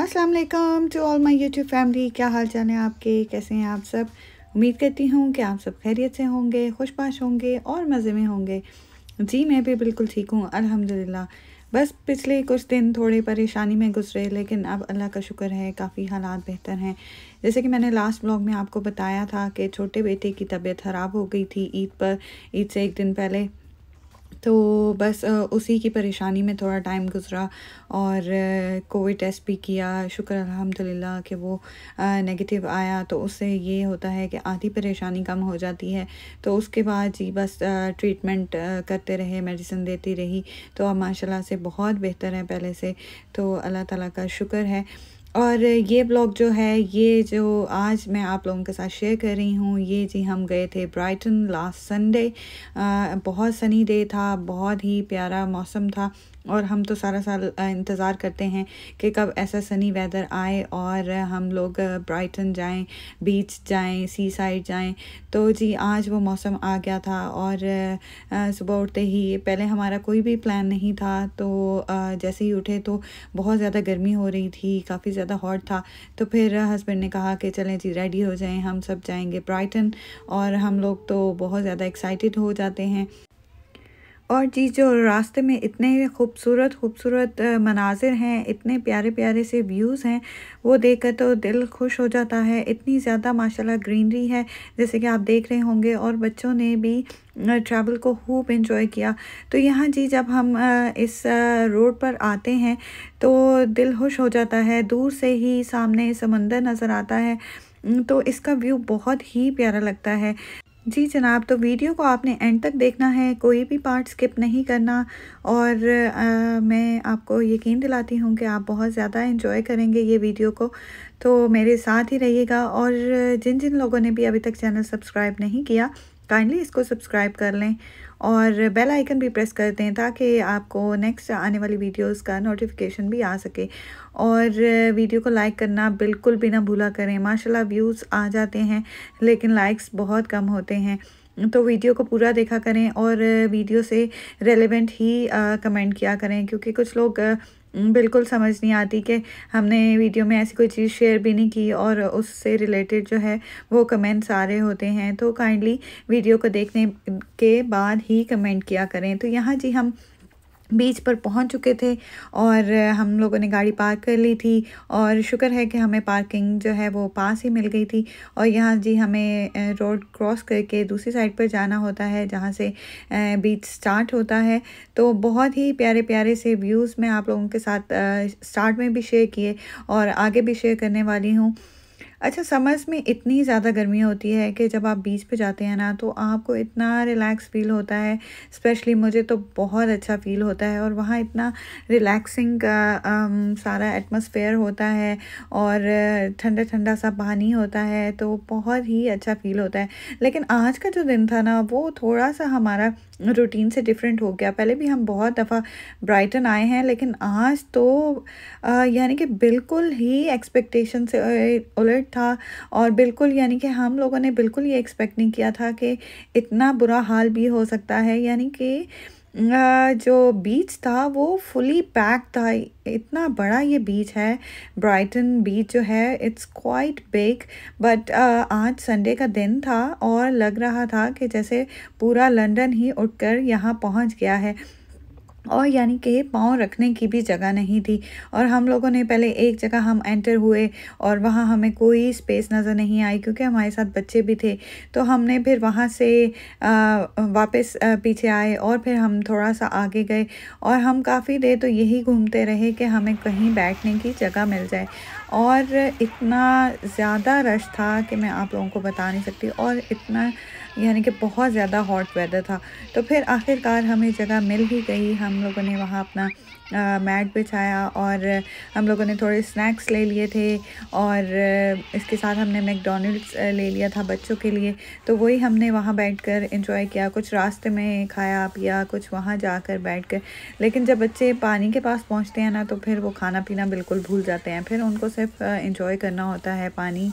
अस्सलाम वालेकुम to all my YouTube family क्या हाल चाल है आपके कैसे हैं आप सब उम्मीद करती हूँ कि आप सब खैरियत से होंगे खुशपाश होंगे और मज़े में होंगे जी मैं भी बिल्कुल ठीक हूँ अल्हम्दुलिल्लाह बस पिछले कुछ दिन थोड़े परेशानी में गुजरे लेकिन अब अल्लाह का शुक्र है काफ़ी हालात बेहतर हैं जैसे कि मैंने लास्ट ब्लॉग में आपको बताया था कि छोटे बेटे की तबीयत ख़राब हो गई थी ईद पर ईद से एक दिन पहले तो बस उसी की परेशानी में थोड़ा टाइम गुजरा और कोविड टेस्ट भी किया शुक्र अल्हम्दुलिल्लाह कि वो नेगेटिव आया तो उससे ये होता है कि आधी परेशानी कम हो जाती है तो उसके बाद जी बस ट्रीटमेंट करते रहे मेडिसिन देती रही तो अब माशाल्लाह से बहुत बेहतर है पहले से तो अल्लाह ताला का शुक्र है और ये ब्लॉग जो है ये जो आज मैं आप लोगों के साथ शेयर कर रही हूँ ये जी हम गए थे ब्राइटन लास्ट संडे बहुत सनी डे था बहुत ही प्यारा मौसम था और हम तो सारा साल इंतज़ार करते हैं कि कब ऐसा सनी वेदर आए और हम लोग ब्राइटन जाएं बीच जाएं सी साइड जाएं तो जी आज वो मौसम आ गया था और सुबह उठते ही पहले हमारा कोई भी प्लान नहीं था तो जैसे ही उठे तो बहुत ज़्यादा गर्मी हो रही थी काफ़ी ज़्यादा हॉट था तो फिर हस्बैंड ने कहा कि चलें जी रेडी हो जाएं हम सब जाएंगे ब्राइटन और हम लोग तो बहुत ज़्यादा एक्साइटेड हो जाते हैं और जी जो रास्ते में इतने खूबसूरत खूबसूरत मनाजिर हैं इतने प्यारे प्यारे से व्यूज़ हैं वो देख कर तो दिल खुश हो जाता है इतनी ज़्यादा माशाल्लाह ग्रीनरी है जैसे कि आप देख रहे होंगे और बच्चों ने भी ट्रैवल को खूब इन्जॉय किया तो यहाँ जी जब हम इस रोड पर आते हैं तो दिल खुश हो जाता है दूर से ही सामने समंदर नज़र आता है तो इसका व्यू बहुत ही प्यारा लगता है जी जनाब तो वीडियो को आपने एंड तक देखना है कोई भी पार्ट स्किप नहीं करना और आ, मैं आपको यकीन दिलाती हूँ कि आप बहुत ज़्यादा इंजॉय करेंगे ये वीडियो को तो मेरे साथ ही रहिएगा और जिन जिन लोगों ने भी अभी तक चैनल सब्सक्राइब नहीं किया काइंडली इसको सब्सक्राइब कर लें और बेल आइकन भी प्रेस कर दें ताकि आपको नेक्स्ट आने वाली वीडियोस का नोटिफिकेशन भी आ सके और वीडियो को लाइक करना बिल्कुल भी ना भूला करें माशाल्लाह व्यूज़ आ जाते हैं लेकिन लाइक्स बहुत कम होते हैं तो वीडियो को पूरा देखा करें और वीडियो से रेलेवेंट ही कमेंट किया करें क्योंकि कुछ लोग हम्म, बिल्कुल समझ नहीं आती कि हमने वीडियो में ऐसी कोई चीज़ शेयर भी नहीं की और उससे रिलेटेड जो है वो कमेंट्स आ रहे होते हैं तो काइंडली वीडियो को देखने के बाद ही कमेंट किया करें तो यहाँ जी हम बीच पर पहुंच चुके थे और हम लोगों ने गाड़ी पार्क कर ली थी और शुक्र है कि हमें पार्किंग जो है वो पास ही मिल गई थी और यहाँ जी हमें रोड क्रॉस करके दूसरी साइड पर जाना होता है जहाँ से बीच स्टार्ट होता है तो बहुत ही प्यारे प्यारे से व्यूज़ मैं आप लोगों के साथ स्टार्ट में भी शेयर किए और आगे भी शेयर करने वाली हूँ अच्छा समर्स में इतनी ज़्यादा गर्मी होती है कि जब आप बीच पे जाते हैं ना तो आपको इतना रिलैक्स फील होता है स्पेशली मुझे तो बहुत अच्छा फील होता है और वहाँ इतना रिलैक्सिंग का सारा एटमोसफेयर होता है और ठंडा ठंडा सा पानी होता है तो बहुत ही अच्छा फील होता है लेकिन आज का जो दिन था ना वो थोड़ा सा हमारा रूटीन से डिफरेंट हो गया पहले भी हम बहुत दफ़ा ब्राइटन आए हैं लेकिन आज तो यानी कि बिल्कुल ही एक्सपेक्टेशन से उलट था और बिल्कुल यानी कि हम लोगों ने बिल्कुल ये एक्सपेक्ट नहीं किया था कि इतना बुरा हाल भी हो सकता है यानी कि जो बीच था वो फुली पैक था इतना बड़ा ये बीच है ब्राइटन बीच जो है इट्स क्वाइट बिग बट आज संडे का दिन था और लग रहा था कि जैसे पूरा लंदन ही उठकर यहाँ पहुँच गया है और यानी कि पाँव रखने की भी जगह नहीं थी और हम लोगों ने पहले एक जगह हम एंटर हुए और वहाँ हमें कोई स्पेस नज़र नहीं आई क्योंकि हमारे साथ बच्चे भी थे तो हमने फिर वहाँ से वापस पीछे आए और फिर हम थोड़ा सा आगे गए और हम काफ़ी देर तो यही घूमते रहे कि हमें कहीं बैठने की जगह मिल जाए और इतना ज़्यादा रश था कि मैं आप लोगों को बता नहीं सकती और इतना यानी कि बहुत ज़्यादा हॉट वेदर था तो फिर आखिरकार हमें जगह मिल ही गई हम लोगों ने वहाँ अपना मैट बिछाया और हम लोगों ने थोड़े स्नैक्स ले लिए थे और इसके साथ हमने मैकडोनल्ड्स ले लिया था बच्चों के लिए तो वही हमने वहाँ बैठकर एंजॉय किया कुछ रास्ते में खाया पिया कुछ वहाँ जाकर बैठकर लेकिन जब बच्चे पानी के पास पहुँचते हैं ना तो फिर वो खाना पीना बिल्कुल भूल जाते हैं फिर उनको सिर्फ इंजॉय करना होता है पानी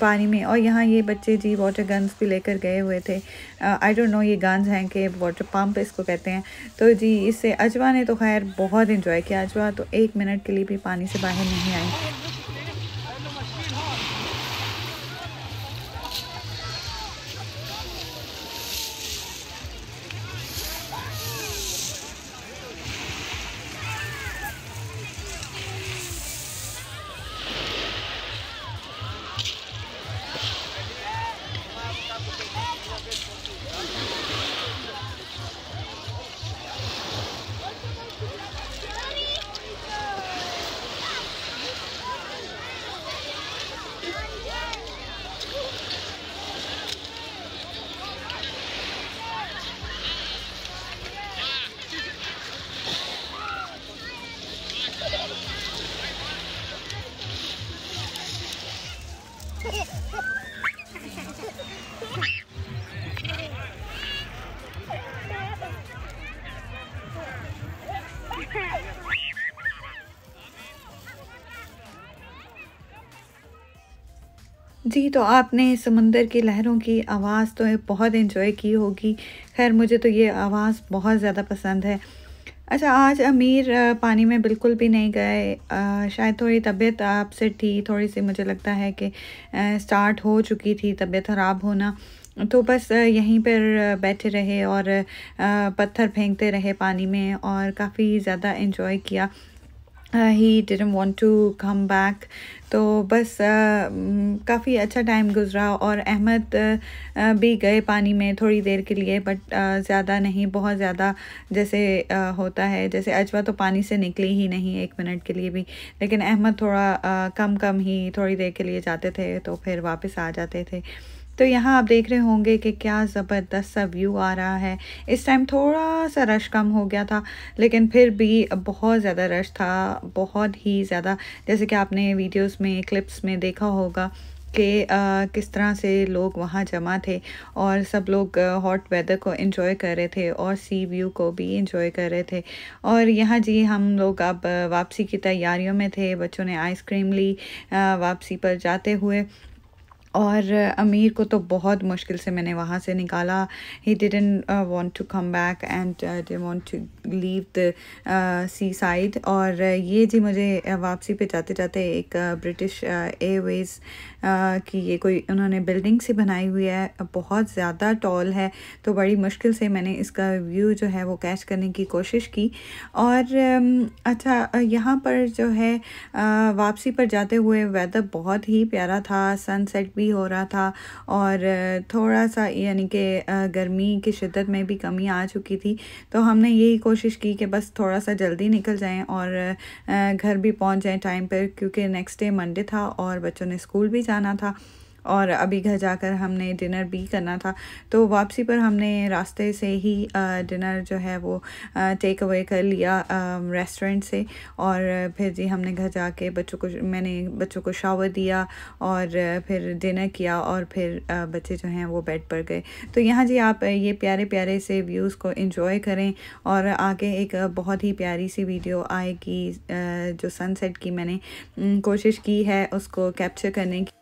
पानी में और यहाँ ये बच्चे जी वाटर गन्स भी लेकर गए हुए थे आई डोंट नो ये गन्स हैं कि वाटर पम्प इसको कहते हैं तो जी इससे अजवा ने तो खैर बहुत इन्जॉय किया अजवा तो एक मिनट के लिए भी पानी से बाहर नहीं आई जी तो आपने समंदर की लहरों की आवाज़ तो बहुत इन्जॉय की होगी खैर मुझे तो ये आवाज़ बहुत ज़्यादा पसंद है अच्छा आज अमीर पानी में बिल्कुल भी नहीं गए आ, शायद थोड़ी तबीयत आपसे थी थोड़ी सी मुझे लगता है कि स्टार्ट हो चुकी थी तबीयत ख़राब होना तो बस यहीं पर बैठे रहे और पत्थर फेंकते रहे पानी में और काफ़ी ज़्यादा इन्जॉय किया he didn't want to come back तो बस uh, mm, काफ़ी अच्छा टाइम गुजरा और अहमद uh, uh, भी गए पानी में थोड़ी देर के लिए बट ज़्यादा नहीं बहुत ज़्यादा जैसे होता है जैसे अजवा तो पानी से निकले ही नहीं एक मिनट के लिए भी लेकिन अहमद थोड़ा कम कम ही थोड़ी देर के लिए जाते थे तो फिर वापस आ जाते थे तो यहाँ आप देख रहे होंगे कि क्या ज़बरदस्त सा व्यू आ रहा है इस टाइम थोड़ा सा रश कम हो गया था लेकिन फिर भी बहुत ज़्यादा रश था बहुत ही ज़्यादा जैसे कि आपने वीडियोस में क्लिप्स में देखा होगा कि किस तरह से लोग वहाँ जमा थे और सब लोग हॉट वेदर को इन्जॉय कर रहे थे और सी व्यू को भी इन्जॉय कर रहे थे और यहाँ जी हम लोग अब वापसी की तैयारियों में थे बच्चों ने आइसक्रीम ली वापसी पर जाते हुए और अमीर को तो बहुत मुश्किल से मैंने वहाँ से निकाला he didn't want to come back and they want to leave the seaside और ये जी मुझे uh, वापसी पे जाते जाते एक ब्रिटिश uh, एयरवेज़ uh, की ये कोई उन्होंने बिल्डिंग सी बनाई हुई है बहुत ज़्यादा टॉल है तो बड़ी मुश्किल से मैंने इसका व्यू जो है वो कैच करने की कोशिश की और um, अच्छा यहाँ पर जो है वापसी पर जाते हुए वेदर बहुत ही प्यारा था सनसेट भी भी हो रहा था और थोड़ा सा यानी कि गर्मी की शिद्दत में भी कमी आ चुकी थी तो हमने यही कोशिश की कि बस थोड़ा सा जल्दी निकल जाएं और घर भी पहुंच जाएं टाइम पर क्योंकि नेक्स्ट डे मंडे था और बच्चों ने स्कूल भी जाना था और अभी घर जाकर हमने डिनर भी करना था तो वापसी पर हमने रास्ते से ही डिनर जो है वो टेक अवे कर लिया रेस्टोरेंट से और फिर जी हमने घर जाके बच्चों को मैंने बच्चों को शावर दिया और फिर डिनर किया और फिर बच्चे जो हैं वो बेड पर गए तो यहाँ जी आप ये प्यारे प्यारे से व्यूज़ को इन्जॉय करें और आगे एक बहुत ही प्यारी सी वीडियो आएगी जो सनसेट की मैंने कोशिश की है उसको कैप्चर करने की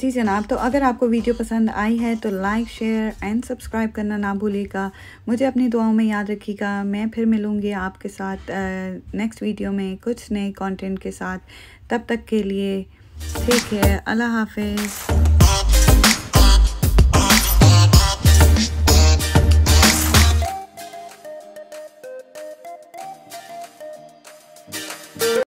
जी जनाब तो अगर आपको वीडियो पसंद आई है तो लाइक शेयर एंड सब्सक्राइब करना ना भूलिएगा मुझे अपनी दुआओं में याद रखिएगा मैं फिर मिलूँगी आपके साथ नेक्स्ट वीडियो में कुछ नए कंटेंट के साथ तब तक के लिए ठीक है अल्लाह हाफिज़